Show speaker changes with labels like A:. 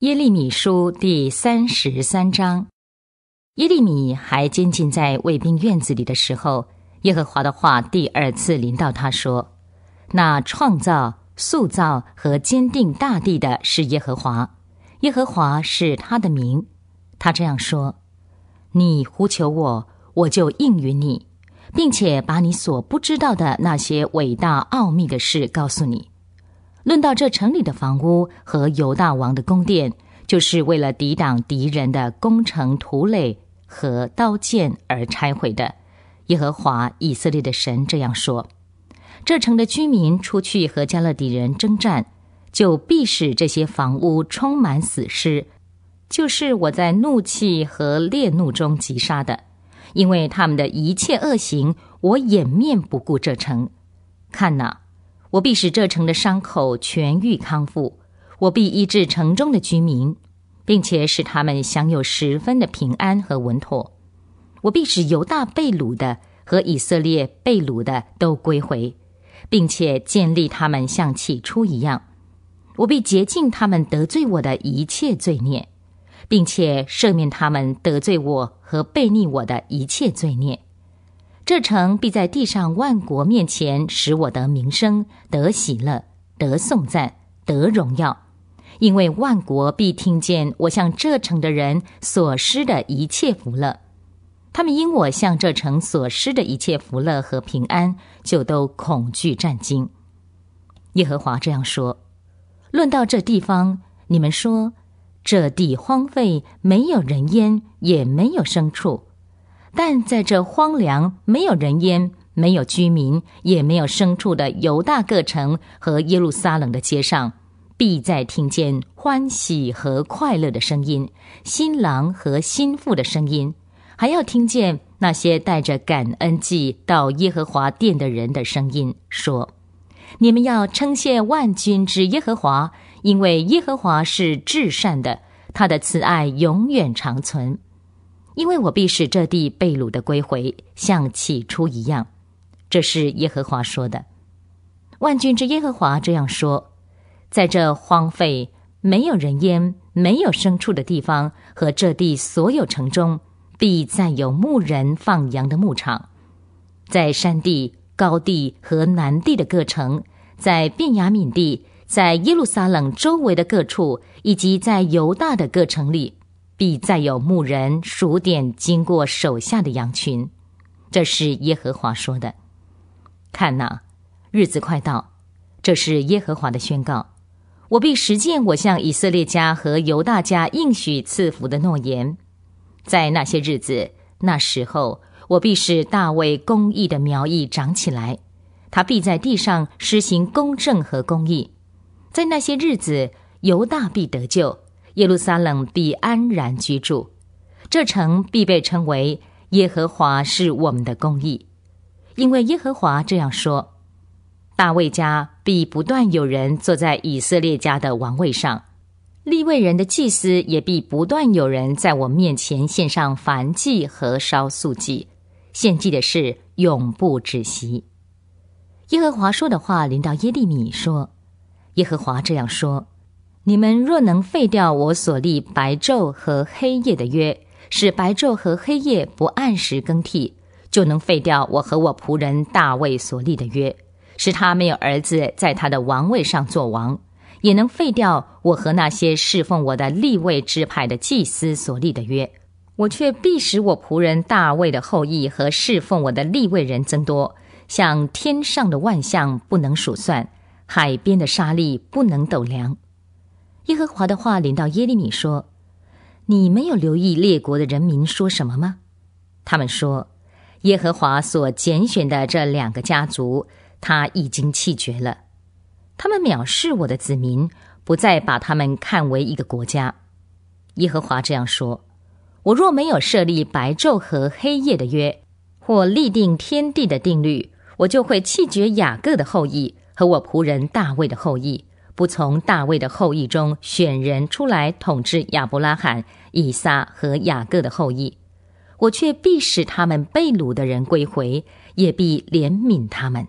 A: 耶利米书第三十三章，耶利米还监禁在卫兵院子里的时候，耶和华的话第二次临到他说：“那创造、塑造和坚定大地的是耶和华，耶和华是他的名。”他这样说：“你呼求我，我就应允你，并且把你所不知道的那些伟大奥秘的事告诉你。”论到这城里的房屋和犹大王的宫殿，就是为了抵挡敌人的攻城土垒和刀剑而拆毁的。耶和华以色列的神这样说：这城的居民出去和加勒底人征战，就必使这些房屋充满死尸，就是我在怒气和烈怒中击杀的，因为他们的一切恶行，我掩面不顾这城。看哪！我必使这城的伤口痊愈康复，我必医治城中的居民，并且使他们享有十分的平安和稳妥。我必使犹大被掳的和以色列被掳的都归回，并且建立他们像起初一样。我必洁净他们得罪我的一切罪孽，并且赦免他们得罪我和背逆我的一切罪孽。这城必在地上万国面前，使我的名声得喜乐，得颂赞，得荣耀。因为万国必听见我向这城的人所施的一切福乐，他们因我向这城所施的一切福乐和平安，就都恐惧战惊。耶和华这样说：论到这地方，你们说，这地荒废，没有人烟，也没有牲畜。但在这荒凉、没有人烟、没有居民、也没有牲畜的犹大各城和耶路撒冷的街上，必再听见欢喜和快乐的声音，新郎和新妇的声音，还要听见那些带着感恩祭到耶和华殿的人的声音，说：“你们要称谢万军之耶和华，因为耶和华是至善的，他的慈爱永远长存。”因为我必使这地被掳的归回，像起初一样，这是耶和华说的。万军之耶和华这样说：在这荒废、没有人烟、没有牲畜的地方，和这地所有城中，必再有牧人放羊的牧场，在山地、高地和南地的各城，在便雅敏地，在耶路撒冷周围的各处，以及在犹大的各城里。必再有牧人数点经过手下的羊群，这是耶和华说的。看呐，日子快到，这是耶和华的宣告。我必实践我向以色列家和犹大家应许赐福的诺言。在那些日子，那时候，我必使大卫公义的苗裔长起来，他必在地上施行公正和公义。在那些日子，犹大必得救。耶路撒冷必安然居住，这城必被称为耶和华是我们的公义，因为耶和华这样说：大卫家必不断有人坐在以色列家的王位上，立位人的祭司也必不断有人在我面前献上燔祭和烧素祭，献祭的事永不止息。耶和华说的话临到耶利米说：耶和华这样说。你们若能废掉我所立白昼和黑夜的约，使白昼和黑夜不按时更替，就能废掉我和我仆人大卫所立的约，使他没有儿子在他的王位上做王；也能废掉我和那些侍奉我的立位支派的祭司所立的约。我却必使我仆人大卫的后裔和侍奉我的立位人增多，像天上的万象不能数算，海边的沙粒不能斗量。耶和华的话临到耶利米说：“你没有留意列国的人民说什么吗？他们说：‘耶和华所拣选的这两个家族，他已经气绝了。他们藐视我的子民，不再把他们看为一个国家。’耶和华这样说：‘我若没有设立白昼和黑夜的约，或立定天地的定律，我就会气绝雅各的后裔和我仆人大卫的后裔。’”不从大卫的后裔中选人出来统治亚伯拉罕、以撒和雅各的后裔，我却必使他们被掳的人归回，也必怜悯他们。